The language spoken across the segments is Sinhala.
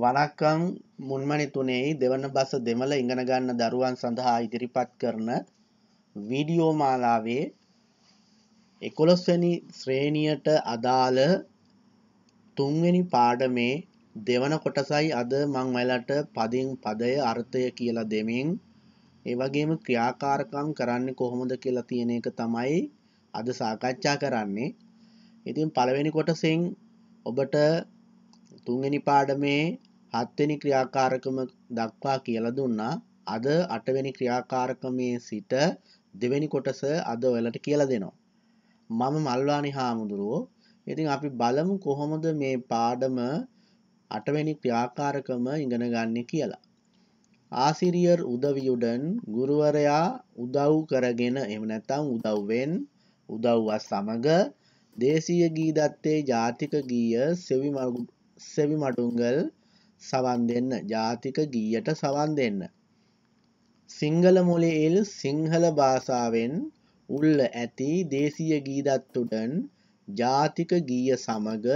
වණක්කම් මුන්මනි තුනේයි දෙවන බස දෙමළ ඉගෙන ගන්න දරුවන් සඳහා ඉදිරිපත් කරන වීඩියෝ මාලාවේ 11 වෙනි ශ්‍රේණියට අදාළ තුන්වෙනි පාඩමේ දෙවන කොටසයි අද මම ඔයාලට පදින් පදය අර්ථය කියලා දෙමින් ඒ වගේම ක්‍රියාකාරකම් කරන්නේ කොහොමද කියලා තියෙන එක තමයි අද සාකච්ඡා කරන්නේ. ඉතින් පළවෙනි කොටසෙන් ඔබට තුන්වෙනි පාඩමේ හත්වෙනි ක්‍රියාකාරකම දක්වා කියලා දුන්නා අද අටවෙනි ක්‍රියාකාරකමේ සිට දෙවෙනි කොටස අද ඔයලට කියලා දෙනවා. මම මල්වානි හාමුදුරුවෝ ඉතින් අපි බලමු කොහොමද මේ පාඩම අටවැනි ක්‍රියාකාරකම ඉගෙන ගන්න කියලා. ආසිරියර් උදවියුඩන් ගුරුවරයා උදව් කරගෙන එහෙම නැත්නම් උදව්වෙන් උදව්වත් සමග දේශීය ගී දත්තේ ජාතික ගීය සෙවි මටුංගල් සවන් දෙන්න ජාතික ගීයට සවන් දෙන්න. සිංහල මොලේල් සිංහල භාෂාවෙන් උල්ල ඇති දේශීය ගීදත්තුටන් ජාතික ගීය සමග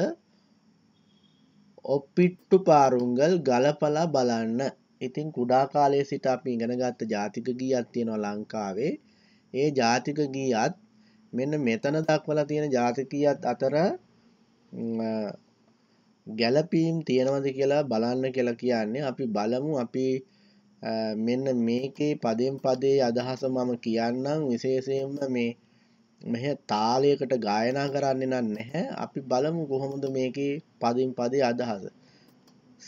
ඔප්පිට්ටු පාරුංගල් ගලපලා බලන්න ඉතින් කුඩා කාලයේ සිට අපි ඉගෙන ගත්ත ජාතික ගීයක් තියෙනවා ලංකාවේ ඒ ජාතික ගීයත් මෙන්න මෙතන දක්වලා තියෙන ජාතිකීයත් අතර ගැලපීම් තියෙනවද කියලා බලන්න කියලා කියන්නේ අපි බලමු අපි මෙන්න මේකේ පදෙන් පදේ අදහස මම කියන්නම් විශේෂයෙන්ම මේ මෙහ තාලයකට ගායනා කරන්න නම් නැහැ අපි බලමු කොහොමද මේකේ පදින් පදේ අදහස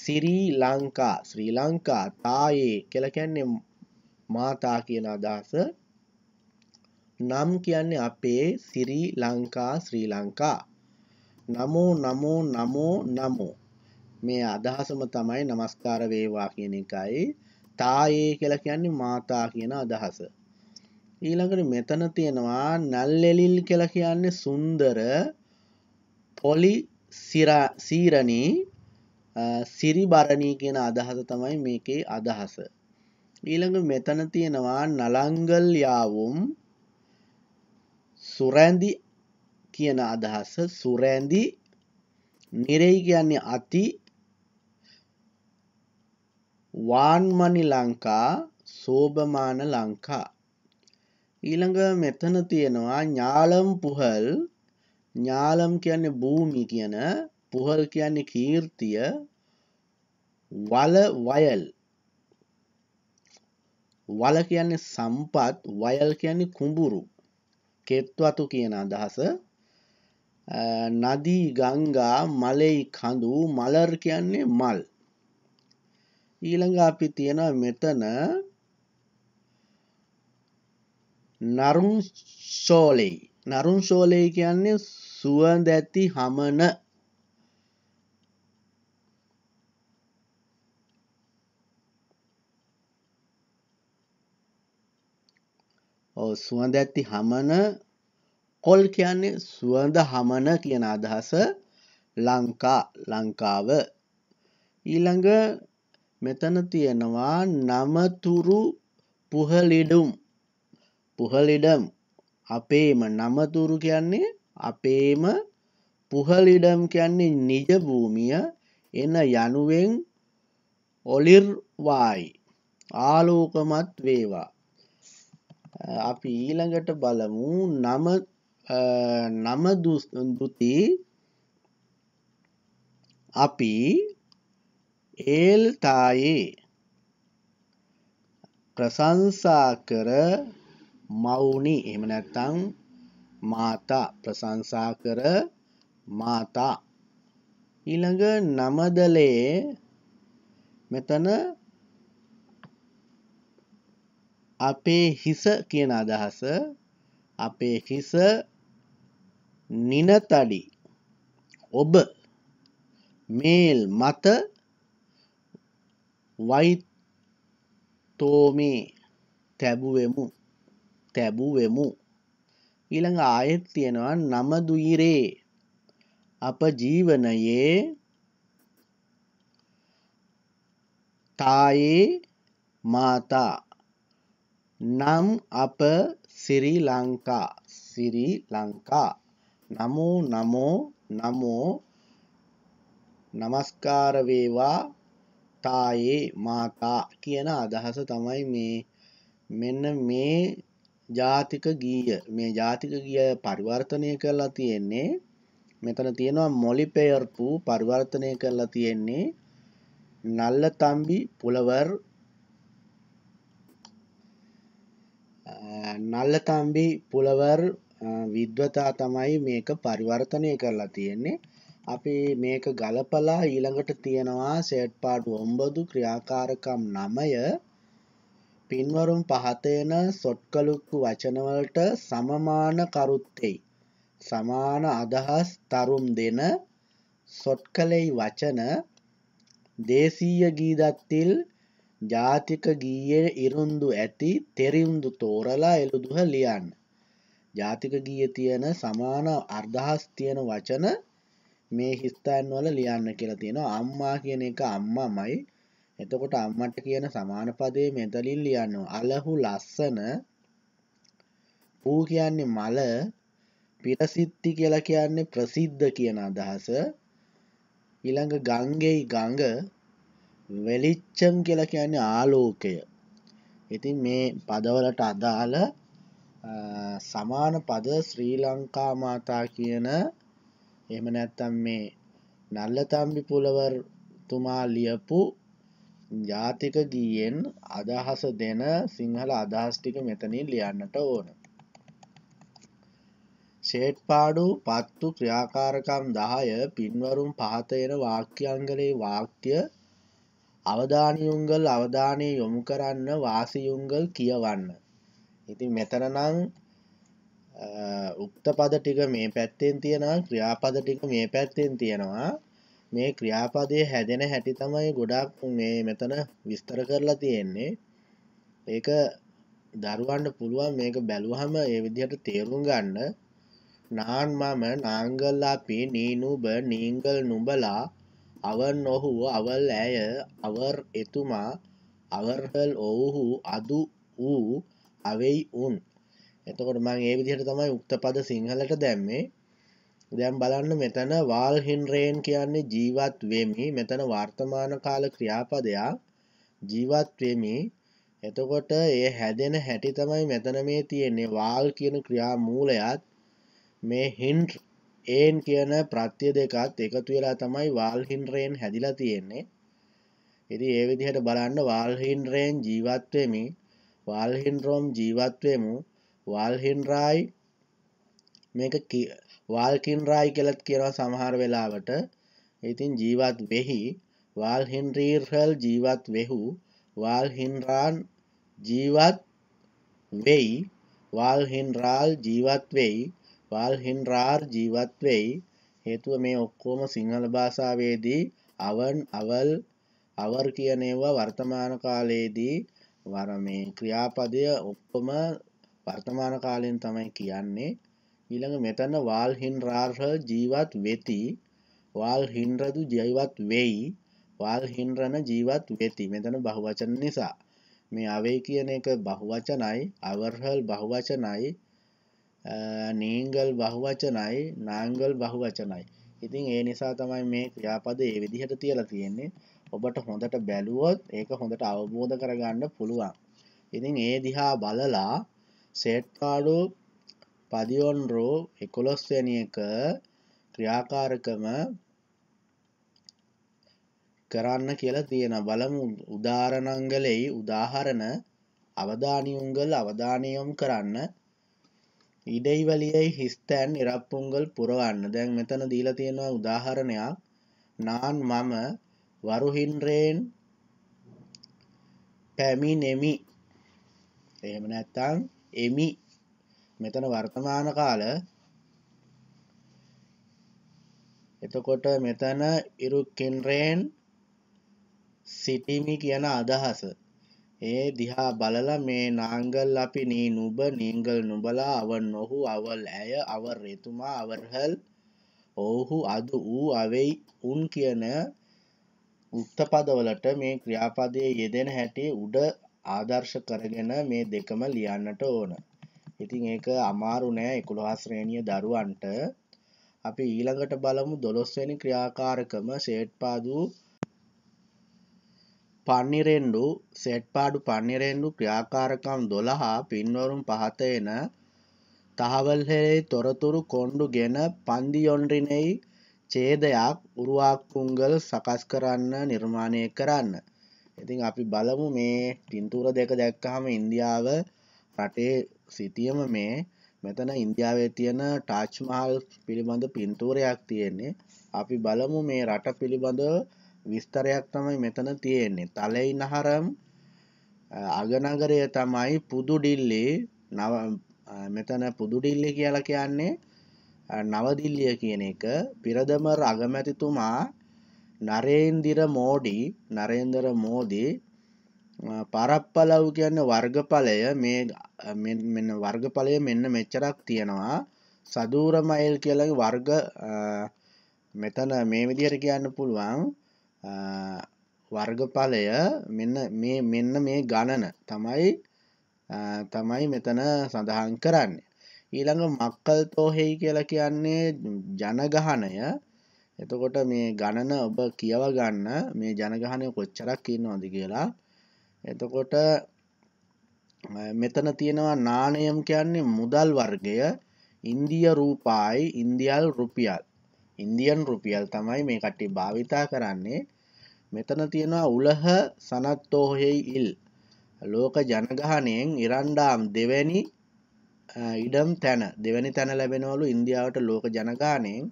සිරී ලංකා ශ්‍රී ලංකා තායේ කෙලකැන්නේ මාතා කියන අදහස නම් කියන්නේ අපේ සිරී ලංකා ශ්‍රී ලංකා නමෝ නමෝ නමෝ නමෝ මේ අදහසම තමයි নমස්කාර වේවා කියන එකයි තායේ කියලා කියන්නේ මාතා කියන අදහස ඊළඟට මෙතන තියෙනවා නල්ලෙලිල් කියලා කියන්නේ සුන්දර පොලි සීරණී සිරිබරණී කියන අදහස තමයි මේකේ අදහස ඊළඟ මෙතන තියෙනවා නලංගල් යාවුම් සුරැඳි කියන අදහස සුරෑන්දි නිරෙයි කියන්නේ අති වාන්මනි ලංකා සෝභමාන ලංකා ඊළඟ මෙතන තියෙනවා ඥාලම් පුහල් ඥාලම් කියන්නේ භූමි කියන පුහල් කියන්නේ කීර්තිය වල වයල් වල කියන්නේ සම්පත් වයල් කියන්නේ කුඹුරු කෙත්වතු කියන අදහස නදී ගංගා මලෙයි කඳු මලර් කියන්නේ මල්. ඊළඟ අපි තියෙනවා මෙතන නරුන් ශෝලෙයි. නරුන් ශෝලෙයි කියන්නේ සුවඳ ඇති හමන ඔව් සුවඳ ඇති හමන කොල් කියන්නේ සුවඳ හමන කියන අදහස ලංකා ලංකාව ඊළඟ මෙතන තියෙනවා නමතුරු පුහලිඩුම් පුහලිඩම් අපේම නමතුරු කියන්නේ අපේම පුහලිඩම් කියන්නේ නිජභූමිය එන යනුවෙන් ඔලිර්වායි ආලෝකමත් වේවා අපි ඊළඟට බලමු නමත් නම දුති අපි ඒල්තායේ ප්‍රසංසා කර මවුනි එහෙම නැත්තම් මාතා ප්‍රසංසා කර මාතා ඊළඟ නමදලයේ මෙතන අපේ හිස කියන අදහස අපේ හිස නිනතඩි ඔබ මේල් මත වයිතෝමේ තැබුවමු තැබුවමු ඊළඟ ආයෙත් තියෙනවා නමදුයිරේ අප ජීවනයේ තායේ මාතා නම් අප සිරි ලංකා සිරි ලංකා නමෝ නමෝ නමෝ নমස්කාර වේවා තායේ මාතා කියන අදහස තමයි මේ මෙන්න මේ ජාතික ගීය මේ ජාතික ගීය පරිවර්තනය කරලා තියෙන්නේ මෙතන තියෙනවා මොලිපෙයර්පු පරිවර්තනය කරලා තියෙන්නේ නල්ල තම්බි පුලවර් නල්ල තම්බි පුලවර් විද්වතා තමයි මේක පරිවර්තනය කරලා තියෙන්නේ අපි මේක ගලපලා ඊළඟට තියෙනවා සෙට් පාඩු ඔම්බදු ක්‍රියාකාරකම් නමය පින්වරුම් පහතයන සොට්කලුක්කු වචනවලට සමමාන කරුත්තෙයි සමාන අදහස් තරුම් දෙන සොට් කළෙයි වචන දේශීය ගීදත්තිල් ජාතික ගීයේ ඉරුන්දු ඇති තෙරිුන්දු තෝරලා එළුදුහ ලියන්න ජාතික ගීය තියෙන සමාන අර්දහස් තියෙන වචන මේ හිස්තෑන් වල ලියන්න කියලා තියෙනවා අම්මා කියන එක අම්මා මයි එතකොට අම්මට කියන සමානපදය මෙතලින් ලියන්න අලහු ලස්සන පූ කියන්නේ මල පිරසිත්ති කියලා කියන්නේ ප්‍රසිද්ධ කියන අදහස ඉළඟ ගංගෙයි ගංග වෙලිච්චම් කියලා කියන්නේ ආලෝකය ඉතින් මේ පදවලට අදාළ සමාන පද ශ්‍රී ලංකා මාතා කියන එම නැත්තම් මේ නල්ලතම්බි පුලවර්තුමා ලියපු ජාතික ගීයෙන් අදහස දෙන සිංහල අදහස්ටික මෙතනින් ලියන්නට ඕන. ෂේට්පාඩු පත්තු ක්‍රියාකාරකම් දහය පින්වරුම් පහතයෙන වාක්‍යංගලේ වාක්‍ය අවධානයුංගල් අවධානය යොමු කරන්න වාසියුංගල් කියවන්න. ඉති මෙතනනං උක්ත පද ටික මේ පැත්තෙන් තියෙනවා ක්‍රියාපද ටික මේ පැත්තෙන් තියෙනවා මේ ක්‍රියාපදය හැදෙන හැටි තමයි ගොඩක් මේ මෙතන විස්තර කරලා තියෙන්නේ ඒක දරුවන්ට පුළුවන් මේක බැලුවහම ඒ විදිහට තේරුම් ගන්න නාන් මම නාංගල්ලාපි නීනුබ නීංගල් නුඹලා අවර් නොහුව අවල් ඇය අවර් එතුමා අවර්හල් ඔවුහු අදු වූ අවයි උන් එතකොට මං ඒ විදිහට තමයි උක්තපද සිංහලට දැම්මේ දැම් බලන්න මෙතන වාල් හින්රේන් කියන්නේ ජීවත් වෙමි මෙතන වර්තමාන කාල ක්‍රියාපදයා ජීවත්වෙමි එතකොට ඒ හැදෙන හැටි තමයි මෙතන මේ තියෙන්නේ වාල් කියන ක්‍රියා මූලයත් මේ හින්ට ඒන් කියන ප්‍රත්‍ය දෙකත් එකතු වෙලා තමයි වාල් හින්රේන් හැදිලා තියෙන්නේ ඉති ඒ විදිහට බලන්න වාල් හින්රේන් ජීවත්වෙමි වාල්හින්රෝම් ජීවත්වමු වාල්හින්රායි මේක වාල්කින්රායි කෙලත් කියනවා සමහර වෙලාවට ඉතින් ජීවත් වෙහි වාල්හින්රීර්හල් ජීවත් වෙහු වාල්හින්රාන් ජීවත් වෙයි වාල්හින්රාල් ජීවත් වෙයි වාල්හින්රාර් ජීවත් වෙයි හේතුව මේ ඔක්කෝම සිංහල භාෂාවේදී අවන් අවල් අවර් කියනේවා වර්තමාන කාලයේදී වර මේ ක්‍රියාපදය ඔක්කොම වර්තමාන කාලයෙන් තමයි කියන්නේ ඊළඟ මෙතන වාල් හින්රාර්හ ජීවත් වෙති වාල් හින්රදු ජීවත් වෙයි වාල් හින්රණ ජීවත් වෙති මෙතන බහුවචන නිසා මේ අවේ කියන එක බහුවචනයි අවර්හල් බහුවචනයි නීංගල් බහුවචනයි නාංගල් බහුවචනයි ඉතින් ඒ නිසා තමයි මේ ක්‍රියාපද ඒ විදිහට තියලා තියෙන්නේ ඔබට හොඳට බැලුවොත් ඒක හොඳට අවබෝධ කරගන්න පුළුවන්. ඉතින් ඒ දිහා බලලා සේට්කාඩු පදියොන්රෝ එකොළොස්වැනික ක්‍රියාකාරකම කරන්න කියලා තියෙන බලමු උදාරණංගලෙයි උදාහරණ අවධානියුංගල් අවධානයොම් කරන්න ඉඩයිවලියයි හිස්තැන් ඉරප්පුංගල් පුරවන්න දැන් මෙතන දීලා තියෙනවා උදාහරණයක් නාන් මම වරුහින්රයෙන් පැමිණෙමි එහෙම නැත්තං එමි මෙතන වර්තමාන කාල එතකොට මෙතන ඉරුකින්රයෙන් සිටිමි කියන අදහස ඒ දිහා බලල මේ නාංගල් අපි නී නුබ නීංගල් නුබලා අව නොහු අවල් ඇය අව රේතුමා අවරහල් ඔවුහු අද වූ අවෙයි උන් කියන උක්තපදවලට මේ ක්‍රියාපදයේ යෙදෙන හැටි උඩ ආදර්ශ කරගෙන මේ දෙකම ලියන්නට ඕන. ඉතින් ඒක අමාරු නෑ 11 ශ්‍රේණිය දරුවන්ට. අපි ඊළඟට බලමු 12 වෙනි ක්‍රියාකාරකම සේට්පාදු පන්නිරෙන්ඩු සෙට්පාඩු පන්නිරෙන්ඩු ක්‍රියාකාරකම් දොළහා පින්වරුම් පහත එන තහවල්හෙරෙයි තොරතුරු කොණ්ඩු ගෙන පන්දියොන්රිනෙයි ඡේදයක් උරුවාකුංගල් සකස් කරන්න නිර්මාණය කරන්න. ඉතින් අපි බලමු මේ පින්තූර දෙක දැක්කහම ඉන්දියාව රටේ සිටියම මේ මෙතන ඉන්දියාවේ තියෙන ටාච්මහල් පිළිබඳ පින්තූරයක් තියෙන්නේ අපි බලමු මේ රට පිළිබඳ විස්තරයක් තමයි මෙතන තියෙන්නේ තලයි නහරම් අගනගරය තමයි පුදු ඩිල්ලි නව මෙතන පුදු ඩිල්ලි කියලා කියන්නේ නවදිල්ලිය කියන එක පිරදමර අගමැතිතුමා නරේන්දිර මෝඩි නරේන්දර මෝදී පරප්පලව් කියන්න වර්ගඵලය මේ වර්ගඵලය මෙන්න මෙච්චරක් තියෙනවා සදූරමයිල් කියලගේ වර්ග මෙතන මේ විදියට කියන්න පුළුවන් වර්ගඵලය මෙන්න මේ මෙන්න මේ ගණන තමයි තමයි මෙතන සඳහන් කරන්න ඊළඟ මක්කල් තෝහෙයි කියලා කියන්නේ ජනගහනය එතකොට මේ ගණන ඔබ කියව ගන්න මේ ජනගහනය කොච්චරක් ඉන්නවාද කියලා එතකොට මෙතන තියෙනවා නානයම් කියන්නේ මුදල් වර්ගය ඉන්දිය රූපායි ඉන්දියල් රුපියල් ඉන්දියන් රුපියල් තමයි මේ කට්ටි භාවිතා කරන්නේ මෙතන තියෙනවා උලහ සනත්තෝහෙයි ඉල් ලෝක ජනගහනයෙන් ඉරන්ඩාම් දෙවැනි ඉඩම් තැන දෙවැනි තැන ලැබෙනවලු ඉන්දියාවට ලෝක ජනගානයෙන්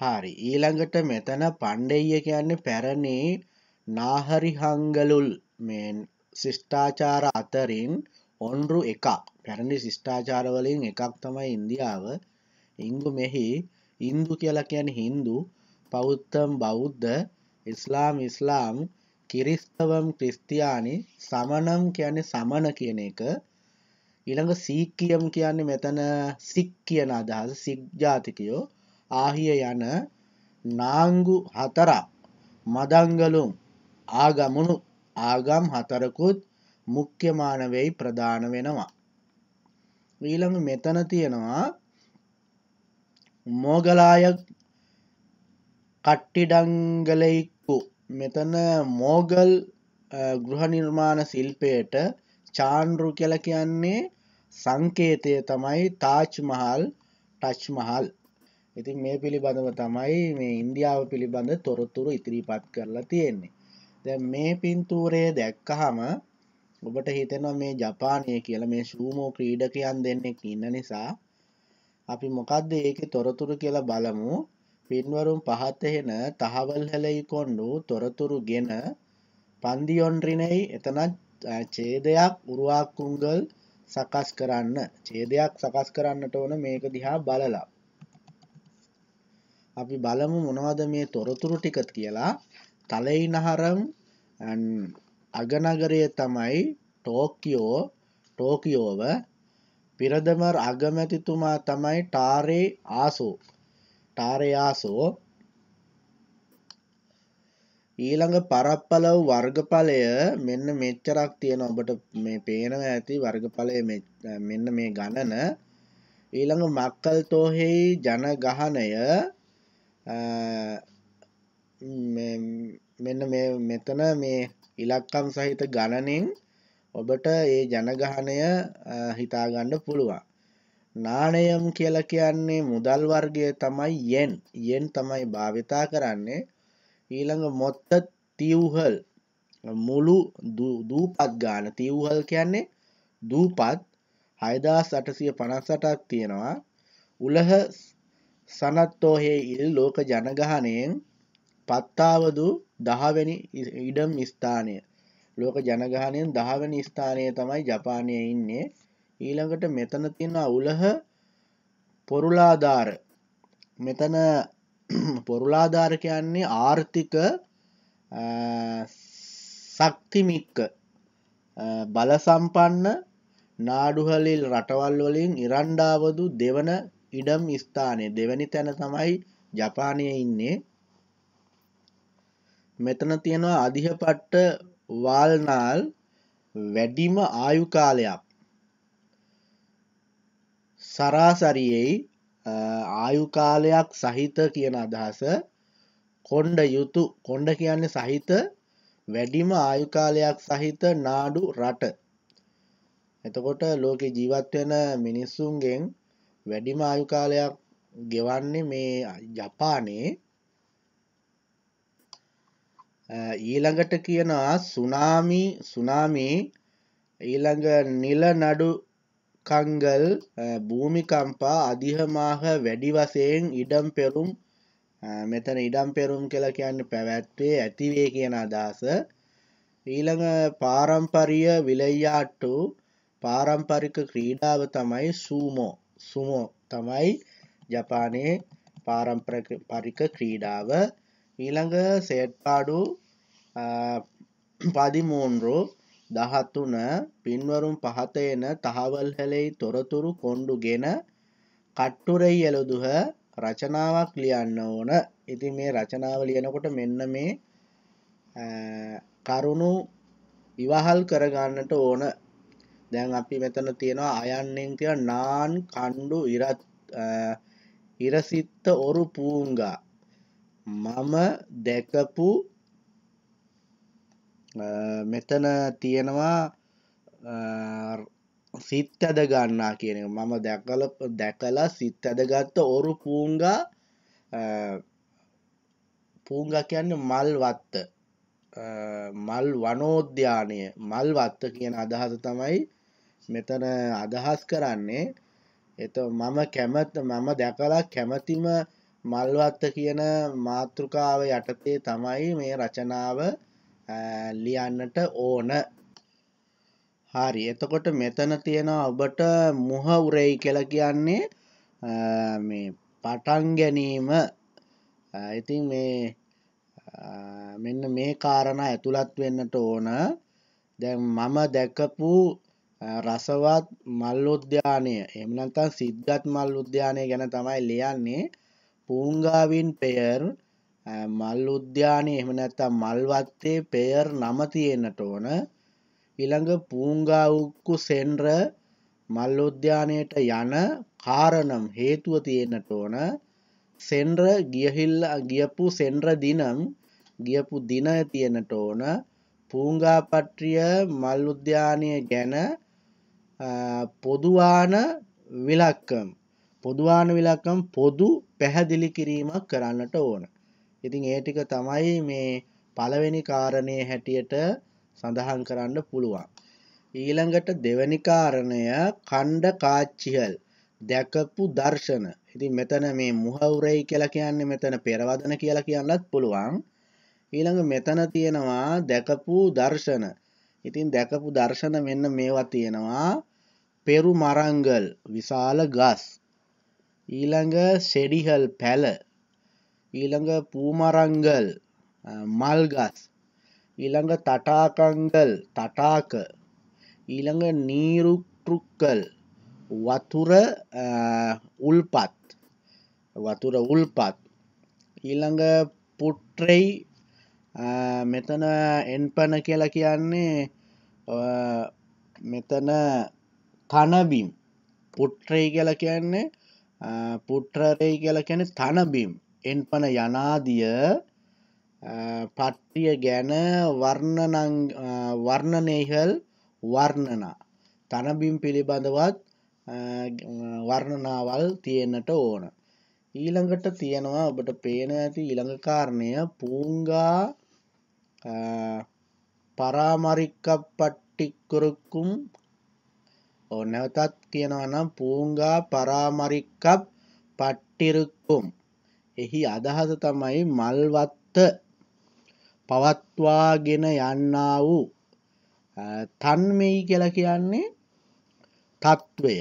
හරි ඊළඟට මෙතන පණ්ඩෙය කියන්නේ පැරණේ නාහරිහංගලුල් මේ ශිෂ්ඨාචාර අතරින් ඔන්රු එකක් පැරණි ශිෂ්ඨාචාරවලින් එකක් තමයි ඉන්දියාව ඉංගු මෙහි ඉන්දු කියලා කියන හින්දු පෞත්තම් බෞද්ධ ඉස්ලාම් ඉස්ලාම් කිරිස්තවම් ක්‍රිස්තියානි සමනම් කියන්නේ සමන කියන එක ඉළඟ සීක්කියම් කියන්නේ මෙතන සික් කියන අදහස සික්ජාතිකයෝ ආහිය යන නාංගු හතරක් මදංගලුම් ආගමුණු ආගම් හතරකුත් මුක්්‍යමානවෙයි ප්‍රධාන වෙනවා. ඊළඟ මෙතන තියෙනවා මෝගලාය කට්ටිඩංගලයි මෙතන මෝගල් ගෘහ නිර්මාණ සිල්පයට චාන්ඩරු කල කියන්නේ සංකේතය තමයි තාච් මහල් ටච් මහල් ඉතින් මේ පිළිබඳව තමයි මේ ඉන්දියාව පිළිබඳ තොරොත්තුරු ඉතිරිපත් කරලා තියෙන්නේ දැ මේ පින්තූරයේ දැක්කහම ඔබට හිතෙනවා මේ ජපානය කියලා මේ ශූමෝ ක්‍රීඩකයන් දෙන්නෙක් ඉන්න නිසා අපි මොකක්ද ඒක තොරතුරු කියලා බලමු පින්වරුම් පහතහෙන තහවල්හලයි කොන්නු තොරතුරු ගෙන පන්දිඔන්රිනෙයි එතනත් චේදයක් උරුවාකුංගල් සකස් කරන්න චේදයක් සකස් කරන්නට ඕන මේක දිහා බලලා. අපි බලමු මොනවද මේ තොරතුරු ටිකත් කියලා තලයිනහරම් අගනගරය තමයි ටෝකියෝ ටෝකියෝව පිරදමර් අගමැතිතුමා තමයි ටාරේ ආසෝ ටාරයාසෝ ඊළඟ පරප්පලව වර්ගඵලය මෙන්න මෙච්චරක් තියෙන ඔබට මේ පේනව ඇති වර්ගඵලය මෙන්න මේ ගණන ඊළඟ මක්කල් තෝහෙයි ජනගහනය මෙන්න මෙතන මේ ඉලක්කම් සහිත ගණනින් ඔබට ඒ ජනගහනය හිතාගන්න පුළුවන් නාණයම් කියලා කියන්නේ මුදල් වර්ගය තමයි යෙන් යෙන් තමයි භාවිතා කරන්නේ ඊළඟ මොත්ත තිව්හල් මුළු දූපත් ගාන තිව්හල් කියන්නේ දූපත් හයදාස් අටසිය පනස්සටක් තියෙනවා උලහ සනත්තෝහේ ඉල් ලෝක ජනගහනයෙන් පත්තාවදු දහවැනි ඉඩම් ස්ථානය ලෝක ජනගහනයෙන් දහවැනි ස්ථානය තමයි ජපානය ඉන්නේ ඊළඟට මෙතන තියෙන අවුලහ පොරුලාධාර මෙතන පොරුලාධාරකයන්නේ ආර්ථික සක්තිමික්ක බලසම්පන්න නාඩුහලිල් රටවල් වලින් ඉරණ්ඩාවදු දෙවන ඉඩම් ස්ථානය දෙවැනි තැන තමයි ජපානය ඉන්නේ මෙතන තියෙනවා අධිහපට්ට වාල්නාල් වැඩිම ආයුකාලයක් සරාසරියෙයි ආයුකාලයක් සහිත කියන අදහස කොන්්ඩ යුතු කොන්්ඩ කියන්නේ සහිත වැඩිම ආයුකාලයක් සහිත නාඩු රට එතකොට ලෝක ජීවත්වෙන මිනිස්සුන්ගෙන් වැඩිම ආයුකාලයක් ගෙවන්නේ මේ ජපානේ ඊළඟට කියනවා සුනාමි සුනාමී ඊළඟ නිල නඩු කංගල් භූමිකම්පා අධිහමාහ වැඩි වසයෙන් ඉඩම් පෙරුම් මෙතන ඉඩම් පෙරුම් කළ කියන්න පැවැත්වේ ඇතිවේ කියන අදහස ඊළඟ පාරම්පරිය විලයියාට්ටු පාරම්පරික ක්‍රීඩාව තමයි සූමෝ සුමෝ තමයි ජපානයේ පාරම්පරික ක්‍රීඩාව ඊළඟ සේට්පාඩු පදිමූන්රෝ දහතුන පින්වරුම් පහතයන තහවල්හලෙයි තොරතුරු කොණ්ඩුගෙන කට්ටුරෙයි එළොදුහ රචනාවක් ලියන්න ඕන ඉති මේ රචනාව ලියනකොට මෙන්න මේ කරුණු ඉවහල් කරගන්නට ඕන දැන් අපි මෙතන තියෙනවා අයන්නෙන් තිය නාන් කණ්ඩු ඉරත් ඉරසිත්ත ඔරු පූංගා මම දැකපු මෙතන තියෙනවා සිත් ඇද ගන්නා කියන මම දැකල දැකලා සිත් ඇද ගත්ත ඔරු පූංගා පූංග කියන්න මල් වත්ත මල් වනෝද්‍යානය මල් වත්ත කියන අදහස තමයි මෙතන අදහස් කරන්නේ එත මම කැමත් මම දැකලා කැමතිම මල්වත්ත කියන මාතෘකාව යටතේ තමයි මේ රචනාව ලියන්නට ඕන හරි එතකොට මෙතන තියෙනවා ඔබට මුහවුරෙයි කියල කියන්නේ මේ පටන් ගැනීම ඉතින් මේ මෙන්න මේ කාරණ ඇතුළත් වෙන්නට ඕන දැන් මම දැකපු රසවත් මල් උද්‍යානය එමනතන් සිද්ධත් මල් උද්‍යානය ගැන තමයි ලියන්නේ පූංගාවින් පෙයර් මල් උද්‍යානය එහෙම නැත්තම් මල්වත්තේ පෙයර් නම තියෙන්න්නට ඕන ඉළඟ පූංගාඋක්කු සෙන්ඩ්‍ර මල් උද්‍යානයට යන කාරණම් හේතුව තියෙන්න්නට ඕන සෙන්ඩ්‍ර ගියහිල්ල ගියපු සෙන්ඩ්‍ර දිනම් ගියපු දින තියෙනට ඕන පූංගාපට්‍රිය මල් උද්‍යානය ගැන පොදුවාන විලක්කම් පොදවාන විලක්කම් පොදු පැහැදිලි කිරීමක් කරන්නට ඕන ඉතින් ඒ ටික තමයි මේ පළවෙනි කාරණය හැටියට සඳහන් කරන්න පුළුවන්. ඊළඟට දෙවැනි කාරණය කණ්ඩ කාච්චිහල් දැකපු දර්ශන. ඉතින් මෙතන මේ මුහවුරෙයි කියලා කියන්නේ මෙතන පෙරවදන කියලා කියන්නත් පුළුවන්. ඊළඟ මෙතන තියෙනවා දැකපු දර්ශන. ඉතින් දැකපු දර්ශන මෙන්න මේවා තියෙනවා පෙරු මරංගල් විශාල ගස් ඊළඟ සෙඩිහල් පැල ඊළඟ පූමරංගල් මල්ගස් ඊළඟ තටාකංගල් තටාක ඊළඟ නීරුටෘක්කල් වතුර උල්පත් වතුර උල්පත් ඊළඟ පුට්‍රෙයි මෙතන එන්පන කියලා කියන්නේ මෙතන තනබිම් පුට්‍රයි කියල කියන්නේ පුට්‍රරෙයි කියල කැන තනබිම් එන්පන යනාදිය පට්ටිය ගැන වර්ණනේහල් වර්ණනා තනබිම් පිළිබඳවත් වර්ණනාවල් තියෙන්න්නට ඕන. ඊළඟට තියෙනවා ඔබට පේන ඇති ඉළඟකාරණය පූංගා පරාමරික්ක පට්ටික්කුරුක්කුම් නැවතත් කියනවනම් පූංගා පරාමරික්කප් පට්ටිරුක්කුම් එහි අදහස තමයි මල්වත්ත පවත්වාගෙන යන්නා වූ තන්මෙයි කියල කියන්නේ තත්ත්වය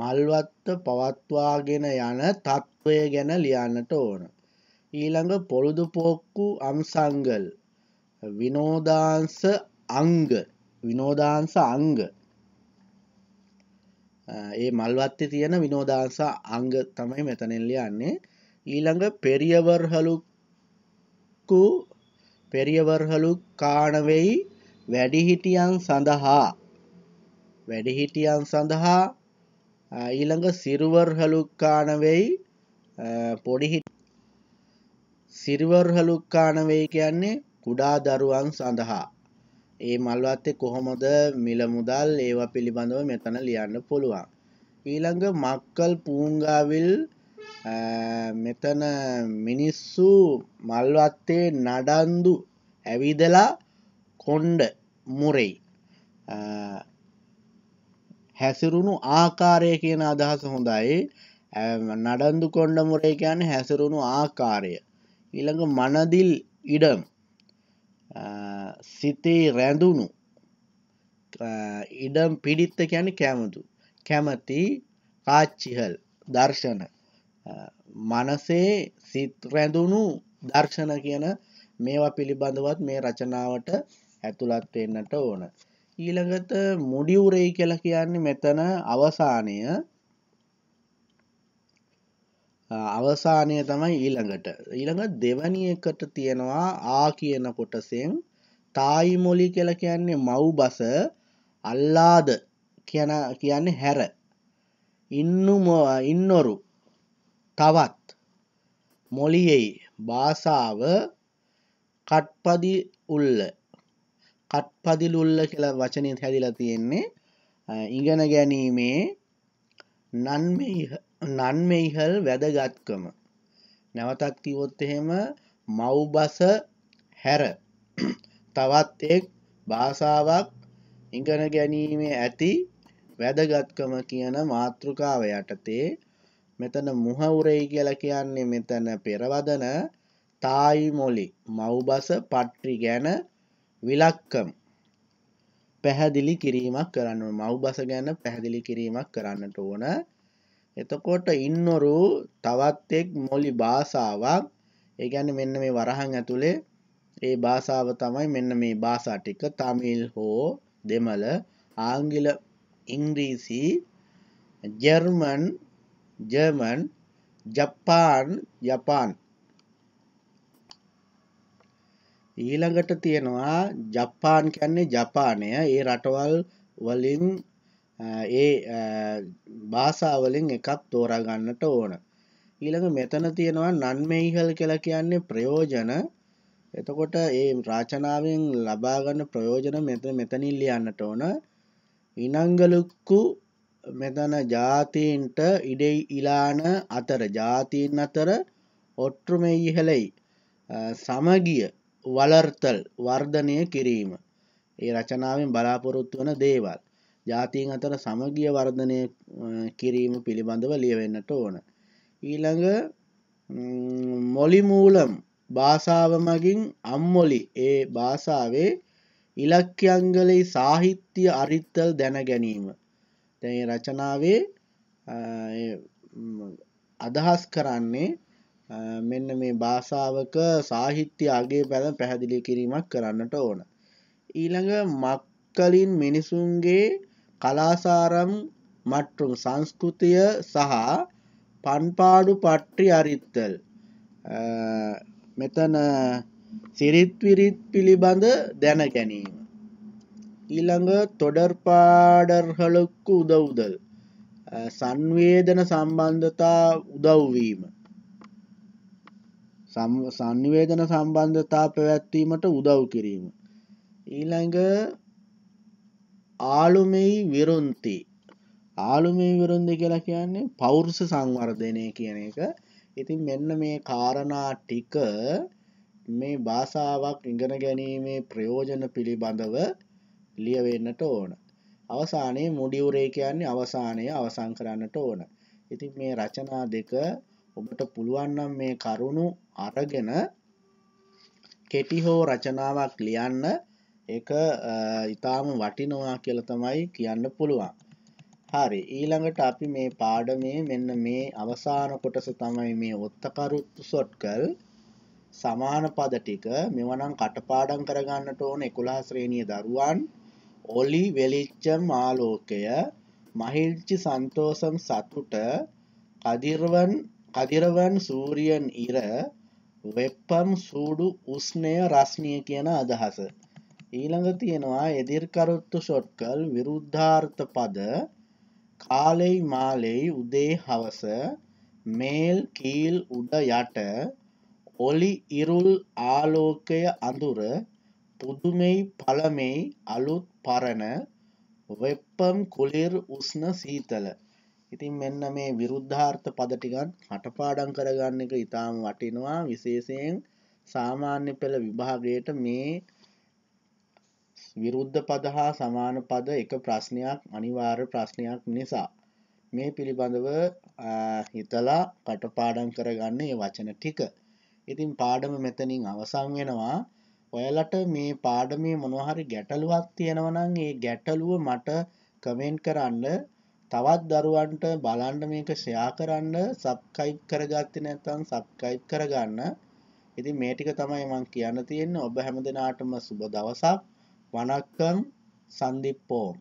මල්වත්ත පවත්වාගෙන යන තත්ත්වය ගැන ලියන්නට ඕන. ඊළඟ පොළුදු පෝක්කු අම්සංගල් විනෝදාන්ස අංග විනෝදාන්ස අංග ඒ මල්වත්ත තියෙන විනෝදාන්ස අංග තමයි මෙතනෙල්ලි යන්නේ ඊළඟ පෙරියවර්හලුකු පෙරියවර්හලු කාණවෙයි වැඩිහිටියන් සඳහා වැඩිහිටියන් සඳහා ඊළඟ සිරුවර්හලුක්කානවෙයි පොඩිහිට සිරිවර්හලුක්කානවෙයි කියන්නේ කුඩා දරුවන් සඳහා ඒ මල්වත්තේ කොහොමද මිල මුදල් ඒවා පිළිබඳව මෙතන ලියන්න පුළුවන් ඊළඟ මක්කල් පූංගාවිල් මෙතන මිනිස්සු මල්වත්තේ නඩන්දු ඇවිදලා කොන්්ඩ මුරෙයි හැසිරුණු ආකාරය කියන අදහස හොඳයි නඩන්දු කොන්්ඩ මුරේ කියන්න හැසිරුණු ආකාරය ඊළඟ මනදිල් ඉඩම් සිතේ රැඳුණු ඉඩම් පිඩිත්ත කියැන කැමතු කැමති කාච්චිහල් දර්ශන මනසේ සිත්රැඳුණු දර්ශන කියන මේවා පිළිබඳවත් මේ රචනාවට ඇතුළත්වෙන්නට ඕන. ඊළඟත මුඩිවුරෙයි කියල කියන්නේ මෙතන අවසානය අවසානය තමයි ඊළඟට ඊළඟ දෙවැනි එකට තියෙනවා ආ කියන කොටසෙන් තායි මොලි කියල කියන්නේ මව් බස අල්ලාද කියන කියන්නේ හැර ඉන්නුම ඉන්නොරු තවත් මොලියෙයි භාෂාව කට්පදි උල්ල කට්පදිලුල්ල කියල වචනය හැදිලා තියෙන්නේ ඉගෙන ගැනීමේ නන්මෙයිහල් වැදගත්කම නැවතක් තිවොත් එහෙම මව්බස හැර තවත් එක් භාෂාවක් ඉගෙන ගැනීමේ ඇති වැදගත්කම කියන මාතෘකාව යටතේ මෙතන මුහවුරෙයි කියලා කියන්නේ මෙතන පෙරවදන තායි මොලි මව්බස පට්ටි ගැන විලක්කම් පැහැදිලි කිරීමක් කරන්න මව්බස ගැන පැහැදිලි කිරීමක් කරන්නට ඕන එතකොට ඉන්නොරු තවත් එක් මොලි භාෂාවක් ඒ කියන්නේ මෙන්න මේ වරහන් ඇතුලේ ඒ භාෂාව තමයි මෙන්න මේ භාෂා ටික තමිල් හෝ දෙමළ ආංගිල ඉංග්‍රීසි ජර්මන් German, ජපාන් ජපාන් ඊළඟට තියෙනවා ජපාන් කියන්නේ ජපානය ඒ රටවල් වලින් ඒ භාසාවලින් එකක් තෝරගන්නට ඕන ඊළඟ මෙතන තියෙනවා නන්මෙයිහල් කියලා කියන්නේ ප්‍රයෝජන එතකොට ඒ රාචනාවෙන් ලබාගන්න ප්‍රයෝජන මෙත මෙතනින් ලියන්නට ඕන ඉනංගලුක්කු මෙතන ජාතීන්ට ඉඩෙයි ඉලාන අතර ජාතීන් අතර ඔට්ටුම ඉහළෙයි සමගිය වලර්තල් වර්ධනය කිරීම. ඒ රචනාවෙන් බලාපොරොත්තු වන දේවල්. ජාතීන් අතර සමගිය වර්ධනය කිරීම පිළිබඳව ලියවෙන්නට ඕන. ඊළඟ මොලිමූලම් භාසාව මගින් අම්මොලි ඒ භාසාවේ ඉලක්්‍යංගලයි සාහිත්‍ය අරිත්තල් දැන ගැනීම. දැ රචනාවේ අදහස් කරන්නේ මෙන්න මේ භාෂාවක සාහිත්‍ය අගේ පැළ පැහැදිලි කිරීමක් කරන්නට ඕන. ඊළඟ මක්කලින් මිනිසුන්ගේ කලාසාරම් මට්ටුම් සංස්කෘතිය සහ පන්පාඩු පට්ටි අරිත්තල් මෙතන සිරිත්විරිත් පිළිබඳ දැන ගැනීම. ඊළඟ තොඩර්පාඩර්හලොක්කු උදව්දල් සංවේදන සම්බන්ධතා උදව්වීම සංවේදන සම්බන්ධතා පැවැත්වීමට උදව් කිරීම. ඊළඟ ආලුමෙයි විරුන්ති ආලුමේ විරුන්දි කියලා කියන්නේ පෞරුෂ සංවර්ධනය කියන එක ඉතින් මෙන්න මේ කාරණා ටික මේ භාෂාවක් ඉගෙන ගැනීමේ ප්‍රයෝජන පිළිබඳව ලියවෙන්නට ඕන. අවසානයේ මොඩියුරේ කියන්නේ අවසානය අවසන් කරන්නට ඕන. ඉතින් මේ රචනා දෙක ඔබට පුළුවන් නම් මේ කරුණු අරගෙන කෙටි හෝ රචනාවක් ලියන්න ඒක ඊටාම වටිනවා කියලා තමයි කියන්න පුළුවන්. හරි ඊළඟට අපි මේ පාඩමේ මෙන්න මේ අවසාන කොටස තමයි මේ ඔත්තකරු සොට්කල් සමාන පද ටික මෙවනම් කටපාඩම් කරගන්නට ඕන 11 ශ්‍රේණිය දරුවන් ඔලි වෙලිච්චම් ආලෝකය මහිල්චි සන්තෝසම් සතුට කදිර්වන් කදිරවන් සූරියන් ඉර වෙප්පම් සූඩු උස්නය රස්්නය කියන අදහස. ඊළඟ තියෙනවා එදිර්කරුත්තු ෂොට්කල් විරුද්ධාර්ථ පද කාලෙයි මාලෙයි උදේ හවස මේල් කීල් උඩ යට ඔලි ඉරුල් ආලෝකය අඳුර පුදුමෙයි පළමෙයි අලුත් පරණ වෙප්පම් කුලිර් උස්න සීතල ඉතින් මෙන්න මේ විරුද්ධාර්ථ පදටිකන් හටපාඩන් කරගන්න එක ඉතාම වටිනවා විශේෂයෙන් සාමාන්‍ය පෙළ විභාගයට මේ විරුද්ධ පද හා සමාන පද එක ප්‍රශ්නයක් අනිවාර්ය ප්‍රශ්නයක් නිසා මේ පිළිබඳව හිතලා කටපාඩම් කරගන්න ඒ වචන ටික ඉතින් පාඩම මෙතනින් අවසං වෙනවා ඔයලට මේ පාඩමේ මොනොහරි ගැටලුවක් තියෙනවනම් ඒ ගැටලුව මට කමෙන්ට් කරන්න තවත් දරුවන්ට බලන්ඩ මේක ෂයා කරන්න සබ්කයිප් කරගත්ති නැතන් සබ්කයිප් කරගන්න ඉති මේටික තමයි මං කියන්න තියෙන්න ඔබ හැම දෙනාටම සුබ දවසක් වනක්කම් සන්දිප්පෝම්